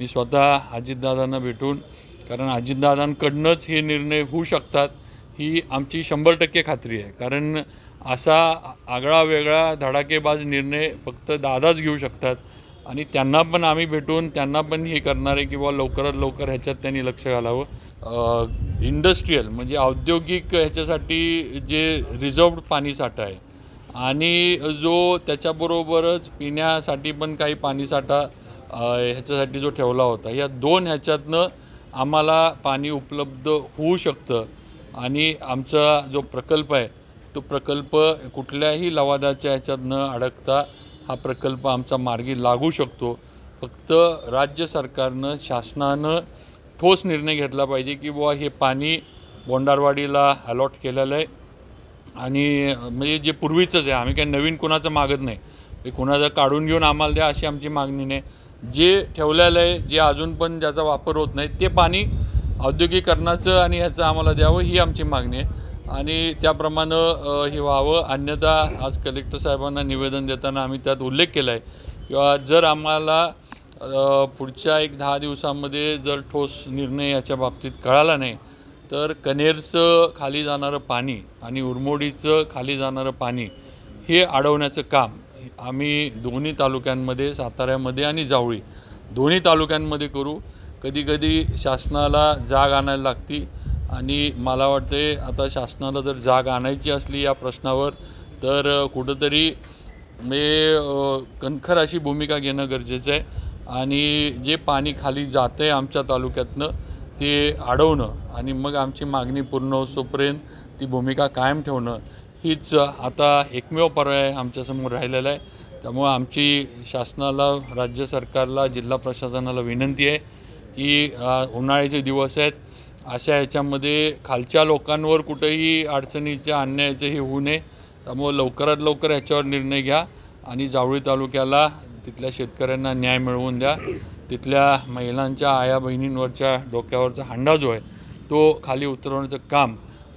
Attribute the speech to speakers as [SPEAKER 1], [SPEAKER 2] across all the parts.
[SPEAKER 1] मी स्वतः अजितदादांना भेटून कारण अजितदादांकडनंच हे निर्णय होऊ शकतात ही आमची शंभर टक्के खात्री आहे कारण असा आगळा वेगळा धडाकेबाज निर्णय फक्त दादाच घेऊ शकतात आणि त्यांना पण आम्ही भेटून त्यांना पण हे करणार आहे की बा लवकरात लवकर ह्याच्यात त्यांनी लक्ष घालावं इंडस्ट्रीयल म्हणजे औद्योगिक ह्याच्यासाठी जे रिझर्वड पाणीसाठा आहे आणि जो त्याच्याबरोबरच पिण्यासाठी पण काही पाणीसाठा ह्याच्यासाठी जो ठेवला होता या दोन ह्याच्यातनं आम्हाला पाणी उपलब्ध होऊ शकतं आणि आमचा जो प्रकल्प आहे तो प्रकल्प कुठल्याही लवादाच्या ह्याच्यात न अडकता हा प्रकल्प आमचा मार्गी लागू शकतो फक्त राज्य सरकारनं शासनानं ठोस निर्णय घेतला पाहिजे की बुवा हे पाणी बोंडारवाडीला अलॉट केलेलं आहे आणि म्हणजे जे पूर्वीचंच आहे आम्ही काही नवीन कोणाचं मागत नाही ते कुणाचं काढून घेऊन आम्हाला द्या अशी आमची मागणी नाही जे ठेवलेलं आहे जे अजून पण ज्याचा वापर होत नाही ते पाणी औद्योगिकरणाचं आणि ह्याचं आम्हाला द्यावं ही आमची मागणी आहे आणि त्याप्रमाणे हे व्हावं अन्यथा आज कलेक्टर साहेबांना निवेदन देताना आम्ही त्यात उल्लेख केला आहे किंवा जर आम्हाला पुढच्या एक दहा दिवसामध्ये जर ठोस निर्णय याच्या बाबतीत कळाला नाही तर कनेरचं खाली जाणारं पाणी आणि उरमोडीचं खाली जाणारं पाणी हे अडवण्याचं काम आम्ही दोन्ही तालुक्यांमध्ये साताऱ्यामध्ये आणि जावळी दोन्ही तालुक्यांमध्ये करू कधी कधी शासनाला जाग आणायला लागती आणि मला वाटते आता शासनाला जर जाग आणायची असली या प्रश्नावर तर कुठंतरी मे कणखर अशी भूमिका घेणं गरजेचं आहे आणि जे पाणी खाली जातं आहे आमच्या तालुक्यातनं ते अडवणं आणि मग आमची मागणी पूर्ण होतोपर्यंत ती भूमिका कायम ठेवणं हीच आता एकमेव पर्याय आमच्यासमोर राहिलेला आहे त्यामुळं आमची शासनाला राज्य सरकारला जिल्हा प्रशासनाला विनंती आहे की उन्हाळ्याचे दिवस आहेत अशा याच्यामध्ये खालच्या लोकांवर कुठेही अडचणीच्या अन्यायाचं हे होऊ नये त्यामुळं लवकरात लवकर याच्यावर निर्णय घ्या आणि जावळी तालुक्याला तिथल्या शेतकऱ्यांना न्याय मिळवून द्या तिथल्या महिलांच्या आया बहिणींवरच्या डोक्यावरचा हांडा जो आहे तो खाली उतरवण्याचं काम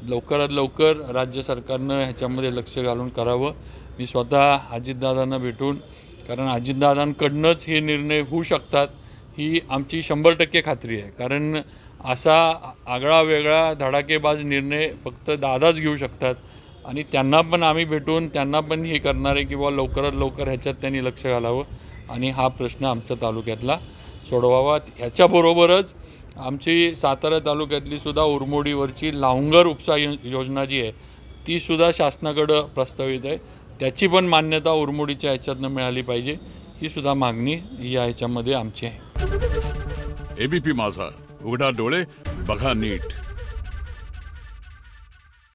[SPEAKER 1] लवकरात लवकर राज्य सरकारनं ह्याच्यामध्ये लक्ष घालून करावं मी स्वतः अजितदादांना भेटून कारण अजितदादांकडनंच हे निर्णय होऊ शकतात ही आमची शंभर टक्के खात्री आहे कारण असा आगळा वेगळा धडाकेबाज निर्णय फक्त दादाच घेऊ शकतात आणि त्यांना पण आम्ही भेटून त्यांना पण हे करणार आहे किंवा लवकरात लवकर ह्याच्यात त्यांनी लक्ष घालावं आणि हा प्रश्न आमच्या तालुक्यातला सोडवावा ह्याच्याबरोबरच आमची सातारा तालुक्यातली सुद्धा उरमोडीवरची लावंगर उपसा योजना जी आहे तीसुद्धा शासनाकडं प्रस्तावित आहे त्याची पण मान्यता उरमोडीच्या ह्याच्यातनं मिळाली पाहिजे ही सुद्धा मागणी या ह्याच्यामध्ये आमची आहे एबीपी माझा उघडा डोळे बघा नीट